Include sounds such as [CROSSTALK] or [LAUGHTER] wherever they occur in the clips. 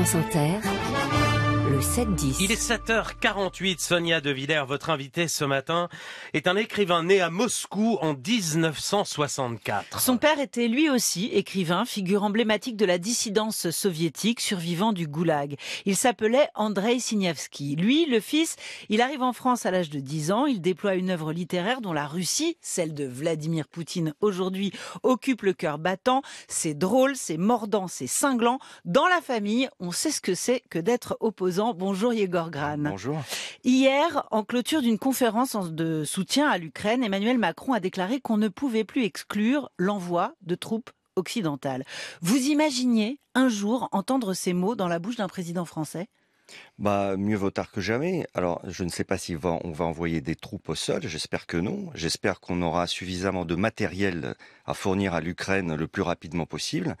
On terre. Il est 7h48, Sonia De Villers, votre invitée ce matin, est un écrivain né à Moscou en 1964. Son père était lui aussi écrivain, figure emblématique de la dissidence soviétique, survivant du goulag. Il s'appelait Andrei Sinyavsky. Lui, le fils, il arrive en France à l'âge de 10 ans, il déploie une œuvre littéraire dont la Russie, celle de Vladimir Poutine aujourd'hui, occupe le cœur battant. C'est drôle, c'est mordant, c'est cinglant. Dans la famille, on sait ce que c'est que d'être opposé. Bonjour Yegor Gran. Bonjour. Hier, en clôture d'une conférence de soutien à l'Ukraine, Emmanuel Macron a déclaré qu'on ne pouvait plus exclure l'envoi de troupes occidentales. Vous imaginiez un jour entendre ces mots dans la bouche d'un président français bah, mieux vaut tard que jamais. Alors, je ne sais pas si on va envoyer des troupes au sol, j'espère que non. J'espère qu'on aura suffisamment de matériel à fournir à l'Ukraine le plus rapidement possible.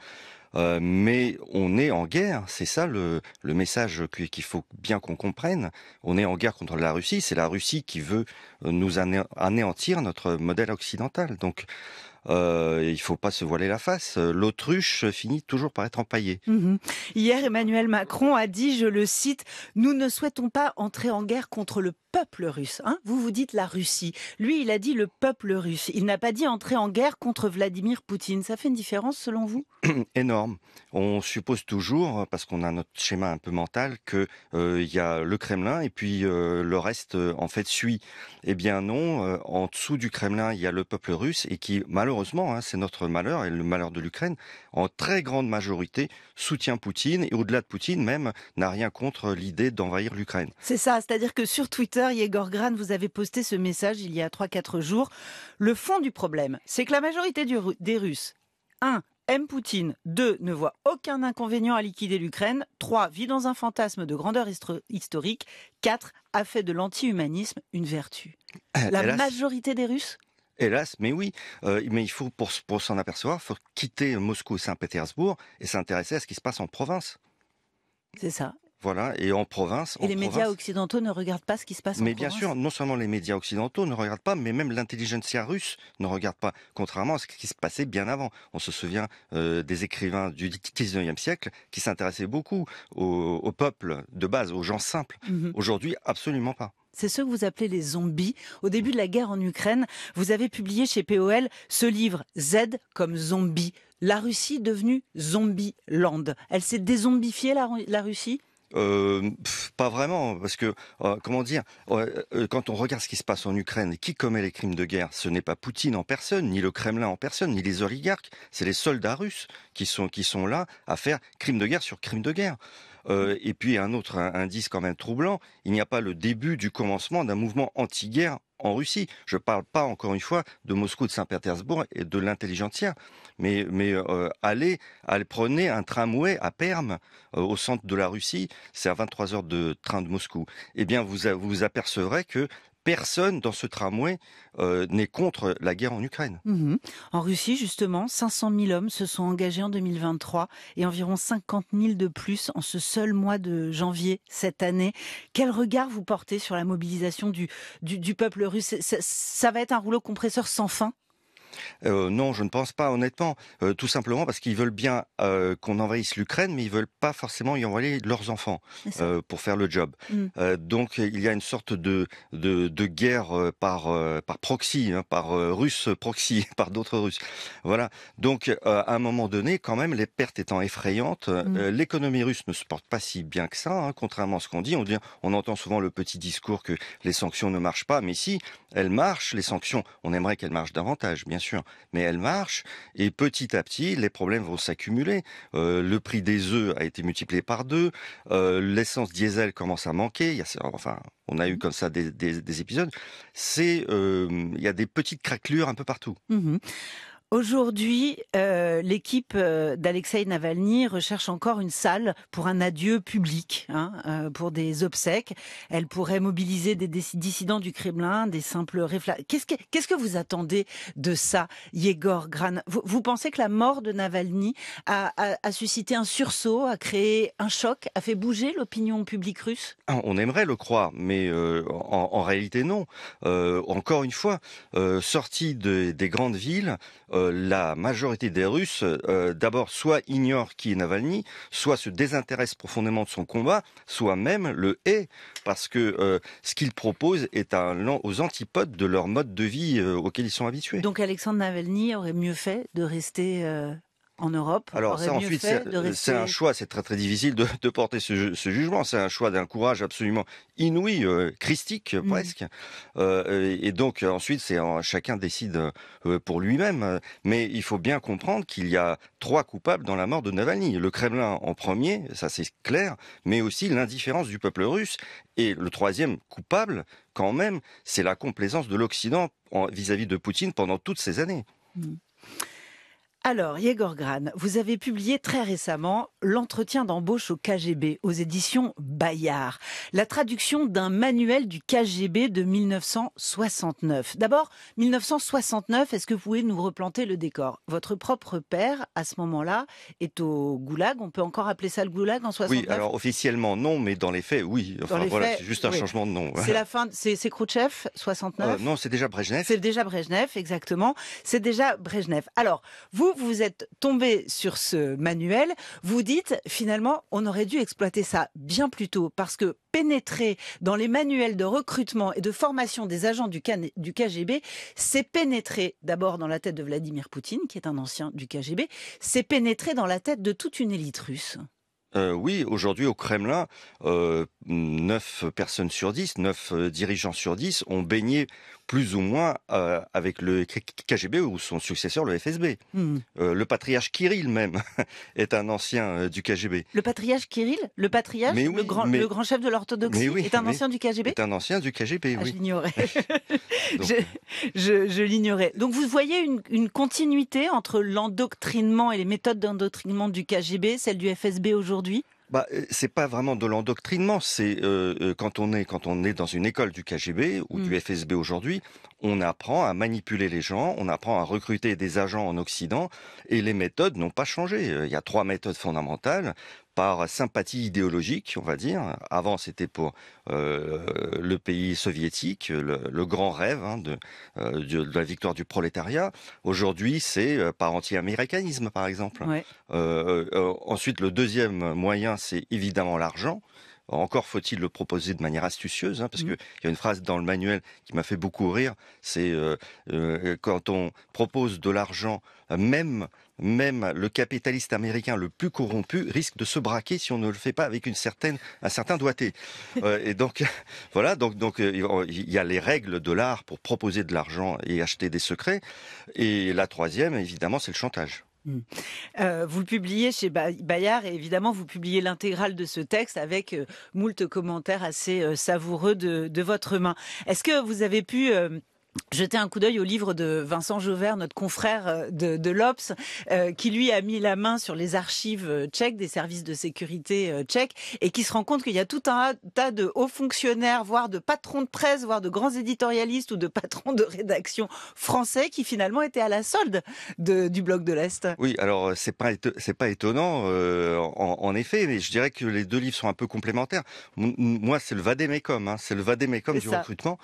Euh, mais on est en guerre, c'est ça le, message qu'il faut bien qu'on comprenne. On est en guerre contre la Russie, c'est la Russie qui veut euh, nous anéantir notre modèle occidental. Donc il euh, il faut pas se voiler la face. L'autruche finit toujours par être empaillée. Mmh Hier, Emmanuel Macron a dit, je le cite, nous ne souhaitons pas entrer en guerre contre le peuple russe. Hein. vous vous dites la Russie. Lui, il a dit le peuple russe. Il n'a pas dit entrer en guerre contre Vladimir Poutine. Ça fait une différence selon vous [CLEARS THROAT] Énorme. On suppose toujours, hein, parce qu'on a notre schéma un peu mental, que euh, il y a le Kremlin et puis euh, le reste euh, en fait suit. Eh bien non. en dessous du Kremlin, il y a le peuple russe et qui malheureusement, hein, c'est notre malheur et le malheur de l'Ukraine, en très grande majorité soutient Poutine et au-delà de Poutine même n'a rien contre l'idée d'envahir l'Ukraine. C'est ça. C'est-à-dire que sur Twitter Yegor Gran, vous avez posté ce message il y a 3-4 jours. Le fond du problème, c'est que la majorité des Russes, 1. aime Poutine, 2. ne voit aucun inconvénient à liquider l'Ukraine, 3. vit dans un fantasme de grandeur historique, 4. a fait de l'anti-humanisme une vertu. Euh, la majorité des Russes Hélas, mais oui. Euh, mais il faut, pour, pour s'en apercevoir, faut quitter Moscou et Saint-Pétersbourg et s'intéresser à ce qui se passe en province. C'est ça. Voilà, et en province. Et les médias occidentaux ne regardent pas ce qui se passe en mais bien sûr, non seulement les médias occidentaux ne regardent pas, mais même l'intelligentsia russe ne regarde pas, contrairement à ce qui se passait bien avant. On se souvient euh, des écrivains du 19e siècle qui s'intéressaient beaucoup au, au, peuple de base, aux gens simples. Mhm. Aujourd'hui, absolument pas. C'est ce que vous appelez les zombies. Au début de la guerre en Ukraine, vous avez publié chez POL ce livre Z comme zombie. La Russie devenue zombie land. Elle s'est dézombifiée, la Russie euh, pas vraiment, parce que, euh, comment dire, euh, quand on regarde ce qui se passe en Ukraine, qui commet les crimes de guerre Ce n'est pas Poutine en personne, ni le Kremlin en personne, ni les oligarques, c'est les soldats russes qui sont, qui sont là à faire crime de guerre sur crime de guerre. et puis un autre indice quand même troublant, il n'y a pas le début du commencement d'un mouvement anti-guerre en Russie. Je ne parle pas, encore une fois, de Moscou, de Saint-Pétersbourg et de l'intelligentsia. Mais, euh, allez, prenez un tramway à Perm, euh, au centre de la Russie, c'est à 23 heures de train de Moscou. Eh bien, vous vous apercevrez que personne dans ce tramway euh, n'est contre la guerre en Ukraine. Mhm. En Russie, justement, 500 000 hommes se sont engagés en 2023 et environ 50 000 de plus en ce seul mois de janvier cette année. Quel regard vous portez sur la mobilisation du, peuple russe ça va être un rouleau compresseur sans fin euh, non, je ne pense pas, honnêtement. Euh, tout simplement parce qu'ils veulent bien euh, qu'on envahisse l'Ukraine, mais ils ne veulent pas forcément y envoyer leurs enfants pour faire le job. Mm. donc il y a une sorte de, de, guerre par, par proxy, hein, par russe proxy, [LAUGHS] par d'autres Russes. Voilà. Donc à un moment donné, quand même, les pertes étant effrayantes, mm. l'économie russe ne se porte pas si bien que ça, hein, contrairement à ce qu'on dit. On, dit. on entend souvent le petit discours que les sanctions ne marchent pas, mais si, elle marche les sanctions, on aimerait qu'elles marchent davantage, bien sûr, mais elles marchent, et petit à petit, les problèmes vont s'accumuler. Euh, le prix des œufs a été multiplié par deux, euh, l'essence diesel commence à manquer, enfin, on a eu mhm. comme ça des, épisodes. C'est, euh, il y a des petites craquelures un peu partout. Mhm. Aujourd'hui, euh, l'équipe euh, d'Alexei Navalny recherche encore une salle pour un adieu public, hein, euh, pour des obsèques. Elle pourrait mobiliser des dissidents du Kremlin, des simples réflexes. Qu'est-ce que, qu'est-ce que vous attendez de ça, Yegor Gran vous, pensez que la mort de Navalny a, suscité un sursaut, a créé un choc, a fait bouger l'opinion publique russe ah, On aimerait le croire, mais en, réalité non. encore une fois, sortie des grandes villes euh, la majorité des Russes, euh, d'abord, soit ignorent qui est Navalny, soit se désintéressent profondément de son combat, soit même le hait, parce que euh, ce qu'il propose est un, aux antipodes de leur mode de vie auquel ils sont habitués. Donc Alexandre Navalny aurait mieux fait de rester en Europe Alors ça, ensuite, c'est euh, un choix, c'est très très difficile de, porter ce, jugement. C'est un choix d'un courage absolument inouï, euh, christique mmh. presque. Euh, et donc ensuite, c'est chacun décide pour lui-même. Mais il faut bien comprendre qu'il y a trois coupables dans la mort de Navalny. Le Kremlin en premier, ça c'est clair, mais aussi l'indifférence du peuple russe. Et le troisième coupable, quand même, c'est la complaisance de l'Occident vis-à-vis de Poutine pendant toutes ces années. Mmh. Alors, Yegor Gran, vous avez publié très récemment l'entretien d'embauche au KGB aux éditions Bayard, la traduction d'un manuel du KGB de 1969. D'abord, 1969, est-ce que vous pouvez nous replanter le décor Votre propre père, à ce moment-là, est au Goulag. On peut encore appeler ça le Goulag en 1969 Oui, alors officiellement non, mais dans les faits, oui. Enfin, voilà, c'est juste un changement de nom. C'est la fin. c'est, c'est Khrouchtchev, 69. Euh, non, c'est déjà Brejnev. C'est déjà Brejnev, exactement. C'est déjà Brejnev. Alors, vous vous êtes tombé sur ce manuel, vous dites finalement on aurait dû exploiter ça bien plus tôt parce que pénétrer dans les manuels de recrutement et de formation des agents du, du KGB, c'est pénétrer d'abord dans la tête de Vladimir Poutine, qui est un ancien du KGB, c'est pénétrer dans la tête de toute une élite russe. Euh, oui, aujourd'hui au Kremlin, euh, 9 personnes sur 10, 9 euh, dirigeants sur 10 ont baigné plus ou moins euh, avec le KGB ou son successeur, le FSB. Hmm. Euh, le patriarche Kirill même [LAUGHS] est un ancien du KGB. Le patriarche Kirill Le patriarche, le, grand, chef de l'orthodoxie, est un ancien du KGB Est ah, un ancien du KGB, Je l'ignorais. [LAUGHS] [LAUGHS] je, l'ignorais. Donc vous voyez une continuité entre l'endoctrinement et les méthodes d'endoctrinement du KGB, celle du FSB aujourd'hui bah, euh, c'est pas vraiment de l'endoctrinement. C'est euh, euh, quand on est quand on est dans une école du KGB ou du mmh. FSB aujourd'hui, on apprend à manipuler les gens, on apprend à recruter des agents en Occident, et les méthodes n'ont pas changé. Il y a trois méthodes fondamentales par sympathie idéologique, on va dire. Avant, c'était pour euh, le pays soviétique, le, grand rêve hein, euh, de, la victoire du prolétariat. Aujourd'hui, c'est euh, par anti-américanisme, par exemple. ensuite, le deuxième moyen, c'est évidemment l'argent. Encore faut-il le proposer de manière astucieuse, hein, parce mmh. qu'il y a une phrase dans le manuel qui m'a fait beaucoup rire, c'est quand on propose de l'argent, même même le capitaliste américain le plus corrompu risque de se braquer si on ne le fait pas avec une certaine, un certain doigté. [LAUGHS] Euh, et donc, [LAUGHS] voilà, donc, euh, il y a les règles de l'art pour proposer de l'argent et acheter des secrets. Et la troisième, évidemment, c'est le chantage. Hmm. Euh, vous le publiez chez Bayard et évidemment vous publiez l'intégrale de ce texte avec moult commentaires assez savoureux de, votre main. Est-ce que vous avez pu jeter un coup d'œil au livre de Vincent Jauvert, notre confrère euh, de, de l'Obs, euh, qui lui a mis la main sur les archives euh, tchèques, des services de sécurité tchèques, et qui se rend compte qu'il y a tout un tas de hauts fonctionnaires, voire de patrons de presse, voire de grands éditorialistes ou de [LAUGHS] patrons de rédaction français qui finalement étaient à la solde du bloc de l'Est. Oui, alors c'est pas c'est pas étonnant en, effet, mais je dirais que les deux livres sont un peu complémentaires. moi, c'est le Vadémécom, hein. c'est le Vadémécom du recrutement.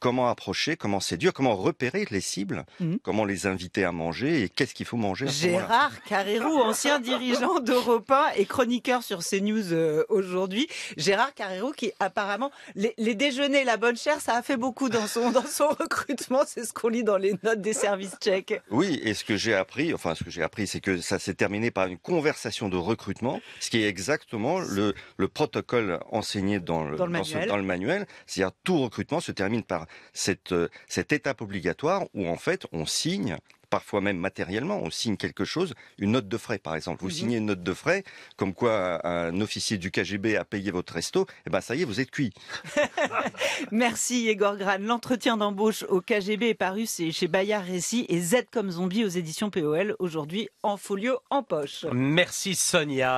comment approcher, comment c'est dur, comment repérer les cibles, mmh. comment les inviter à manger et qu'est-ce qu'il faut manger. Gérard Carrérou, ancien [LAUGHS] dirigeant d'Europa et chroniqueur sur CNews euh, aujourd'hui. Gérard Carrérou qui apparemment, les, déjeuners, la bonne chère, ça a fait beaucoup dans son, dans son [LAUGHS] recrutement, c'est ce qu'on lit dans les notes des services tchèques. Oui, et ce que j'ai appris, enfin ce que j'ai appris, c'est que ça s'est terminé par une conversation de recrutement, ce qui est exactement le, le protocole enseigné dans le, dans le manuel. C'est-à-dire tout recrutement se termine par cette, euh, cette étape obligatoire où en fait on signe parfois même matériellement, on signe quelque chose, une note de frais par exemple. Vous mhm. signez une note de frais, comme quoi un officier du KGB a payé votre resto, et eh ben ça y est, vous êtes cuit. [LAUGHS] [LAUGHS] Merci Igor Gran. L'entretien d'embauche au KGB est paru chez Bayard Récit et Z comme zombie aux éditions POL, aujourd'hui en folio en poche. Merci Sonia.